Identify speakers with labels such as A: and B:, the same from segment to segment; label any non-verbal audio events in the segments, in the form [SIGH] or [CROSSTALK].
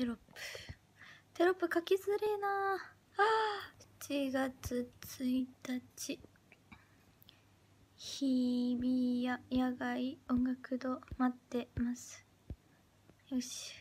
A: テロップテロップ書きづれな。なあ7月1日日比谷野外音楽堂待ってますよし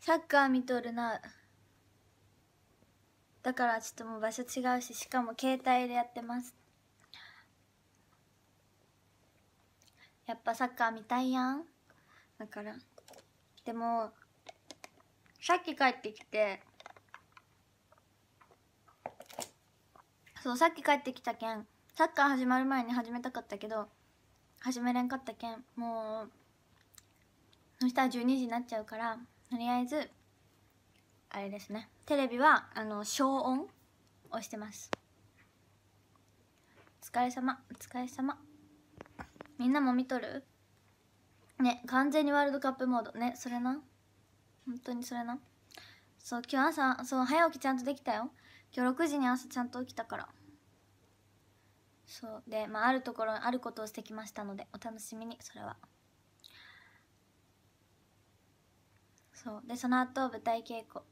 A: サッカー見とるなだからちょっともう場所違うししかも携帯でやってますやっぱサッカー見たいやんだからでもさっき帰ってきてそうさっき帰ってきたけんサッカー始まる前に始めたかったけど始めれんかったけんもうそしたら12時になっちゃうからとりあえずあれですねテレビはあの消音をしてますお疲れ様お疲れ様みんなも見とるね完全にワールドカップモードねそれな本当にそれなそう今日朝そう早起きちゃんとできたよ今日6時に朝ちゃんと起きたからそうでまああるところあることをしてきましたのでお楽しみにそれはそうでその後舞台稽古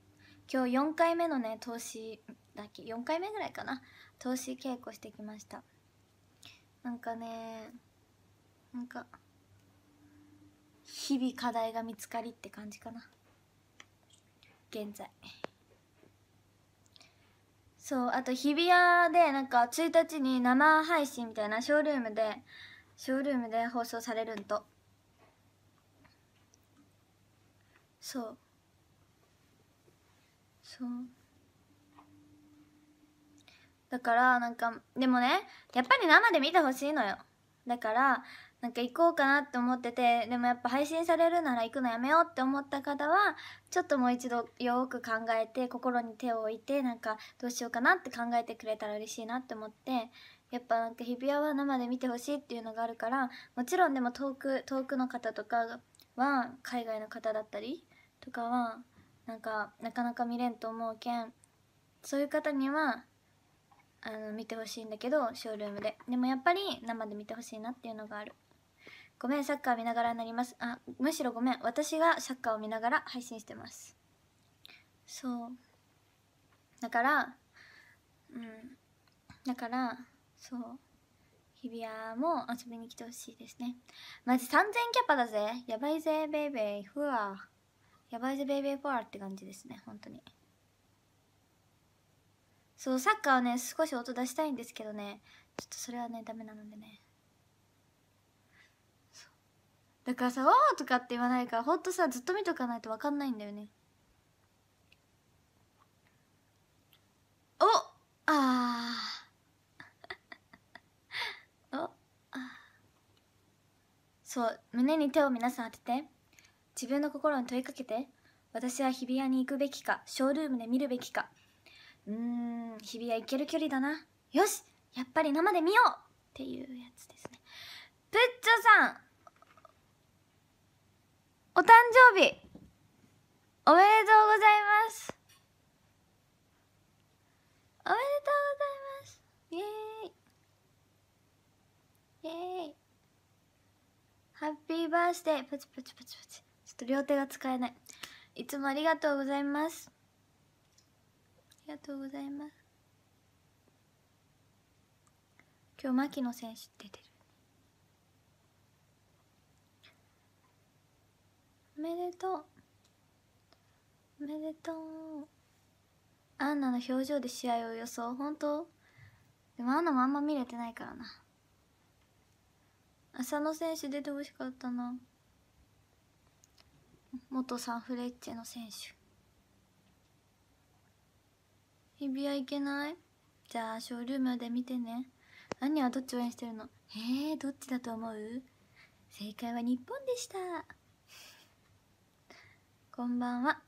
A: 今日4回目のね投資だけ4回目ぐらいかな投資稽古してきましたなんかねなんか日々課題が見つかりって感じかな現在そうあと日比谷でなんか1日に生配信みたいなショールームでショールームで放送されるんとそうそうだからなんかでもねやっぱり生で見てほしいのよだからなんか行こうかなって思っててでもやっぱ配信されるなら行くのやめようって思った方はちょっともう一度よく考えて心に手を置いてなんかどうしようかなって考えてくれたら嬉しいなって思ってやっぱなんか日比谷は生で見てほしいっていうのがあるからもちろんでも遠く遠くの方とかは海外の方だったりとかはなんかなかなか見れんと思うけんそういう方にはあの見てほしいんだけどショールームででもやっぱり生で見てほしいなっていうのがある。ごめん、サッカー見ながらになります。あ、むしろごめん。私がサッカーを見ながら配信してます。そう。だから、うん。だから、そう。日比谷も遊びに来てほしいですね。マジ3000キャパだぜ。やばいぜ、ベイベイ。フワーやばいぜ、ベイベイフォアって感じですね。本当に。そう、サッカーはね、少し音出したいんですけどね。ちょっとそれはね、ダメなのでね。だからさ「わお!」とかって言わないからほんとさずっと見とかないと分かんないんだよねおあー [LAUGHS] おそう胸に手を皆さん当てて自分の心に問いかけて私は日比谷に行くべきかショールームで見るべきかうーん日比谷行ける距離だなよしやっぱり生で見ようっていうやつですねプッチョさんお誕生日おめでとうございますおめでとうございますイエーイイエーイハッピーバースデープチプチプチプチちょっと両手が使えないいつもありがとうございますありがとうございます今日牧野選手出てるおめでとうおめでとうアンナの表情で試合を予想本当でもアンナもあんま見れてないからな浅野選手出てほしかったな元サンフレッチェの選手日比谷行けないじゃあショールームで見てね兄はどっち応援してるのえー、どっちだと思う正解は日本でしたこんばんは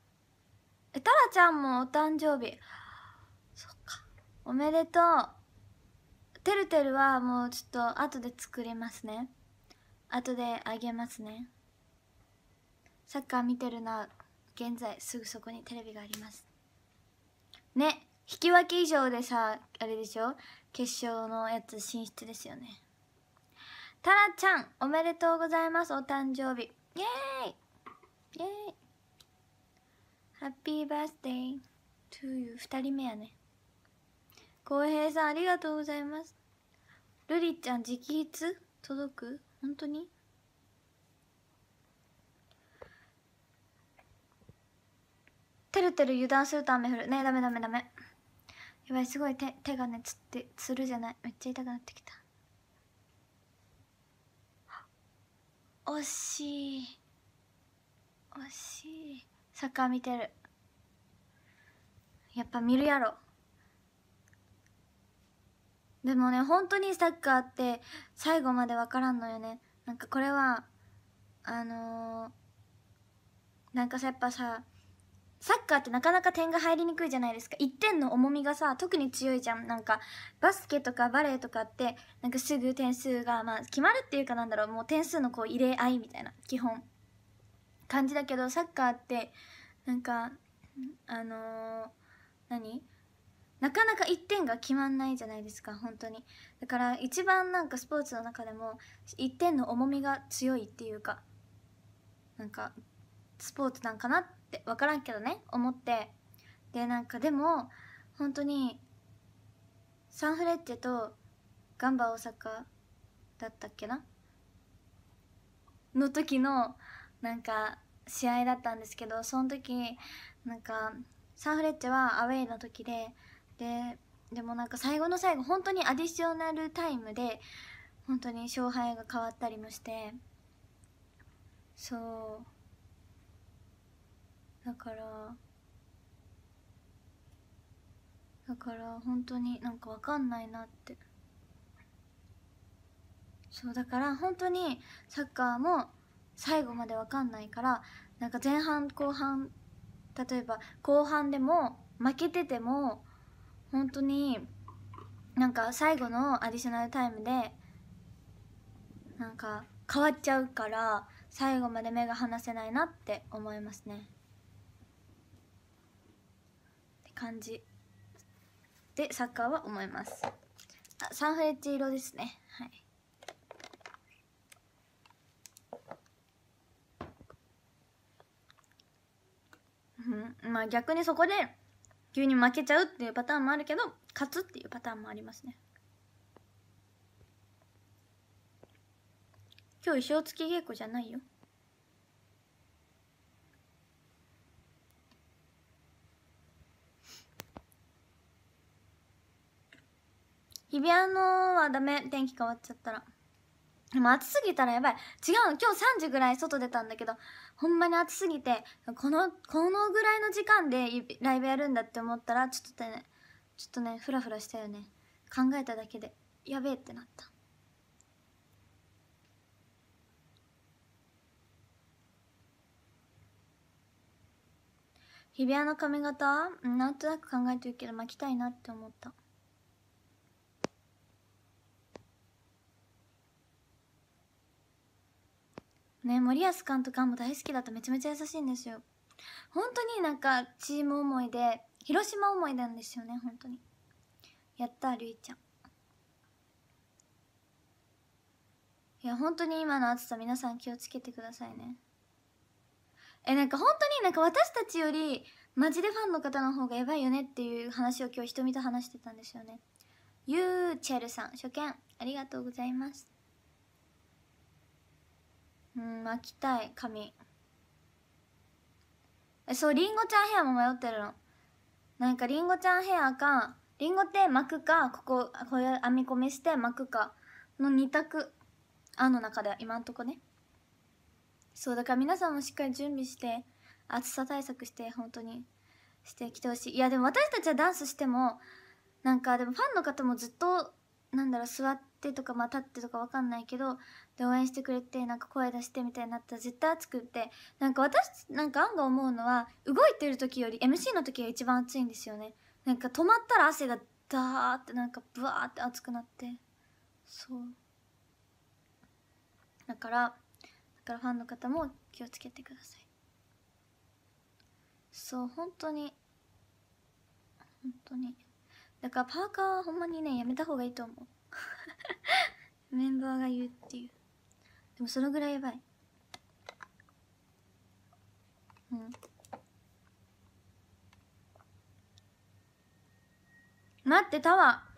A: えタラちゃんもお誕生日そっかおめでとうてるてるはもうちょっと後で作りますね後であげますねサッカー見てるな現在すぐそこにテレビがありますね引き分け以上でさあれでしょ決勝のやつ進出ですよねタラちゃんおめでとうございますお誕生日イエーイイエーイハッピーバースデー to you 2人目やね浩平さんありがとうございますルリちゃん直筆届く本当にてるてる油断すると雨降るねダメダメダメやばいすごい手手がねつってつるじゃないめっちゃ痛くなってきた惜しい惜しいサッカー見てるやっぱ見るやろでもね本当にサッカーって最後まで分からんのよねなんかこれはあのー、なんかさやっぱさサッカーってなかなか点が入りにくいじゃないですか1点の重みがさ特に強いじゃんなんかバスケとかバレーとかってなんかすぐ点数がまあ決まるっていうかなんだろうもう点数のこう入れ合いみたいな基本感じだけどサッカーってなんかあのー、何なかなか1点が決まんないじゃないですか本当にだから一番なんかスポーツの中でも1点の重みが強いっていうかなんかスポーツなんかなって分からんけどね思ってでなんかでも本当にサンフレッチェとガンバ大阪だったっけなの時のなんか試合だったんですけどその時なんかサンフレッチェはアウェイの時でででもなんか最後の最後本当にアディショナルタイムで本当に勝敗が変わったりもしてそうだからだから本当になんか分かんないなってそうだから本当にサッカーも最後まで分かんないからなんか前半後半例えば後半でも負けてても本当になんか最後のアディショナルタイムでなんか変わっちゃうから最後まで目が離せないなって思いますね。って感じでサッカーは思います。あサンフレッチ色ですね。はいあ逆にそこで急に負けちゃうっていうパターンもあるけど勝つっていうパターンもありますね今日衣装付き稽古じゃないよ日比谷のはダメ天気変わっちゃったらでも暑すぎたらやばい。違うの、今日3時ぐらい外出たんだけど、ほんまに暑すぎて、この、このぐらいの時間でライブやるんだって思ったら、ちょっとね、ちょっとね、ふらふらしたよね。考えただけで、やべえってなった。日比谷の髪型なんとなく考えてるけど巻きたいなって思ったね森保監督はもう大好きだとめちゃめちゃ優しいんですよ本当になんかチーム思いで広島思いなんですよね本当にやったるいちゃんいや本当に今の暑さ皆さん気をつけてくださいねえなんか本当になんか私たちよりマジでファンの方の方がやばいよねっていう話を今日瞳と話してたんですよねゆうちぇるさん初見ありがとうございますうん巻きたい髪えそうりんごちゃんヘアも迷ってるのなんかりんごちゃんヘアかりんごって巻くかこここういう編み込みして巻くかの2択案の中では今んとこねそうだから皆さんもしっかり準備して暑さ対策して本当にしてきてほしいいやでも私たちはダンスしてもなんかでもファンの方もずっとなんだろう座ってってとかまあ立ってとか分かんないけどで応援してくれてなんか声出してみたいになったら絶対熱くってなんか私なんか案が思うのは動いてる時より MC の時が一番熱いんですよねなんか止まったら汗がダーってなんかブワーって熱くなってそうだからだからファンの方も気をつけてくださいそう本当に本当にだからパーカーはほんまにねやめた方がいいと思うメンバーが言うっていうでもそのぐらいやばいうん待ってタワー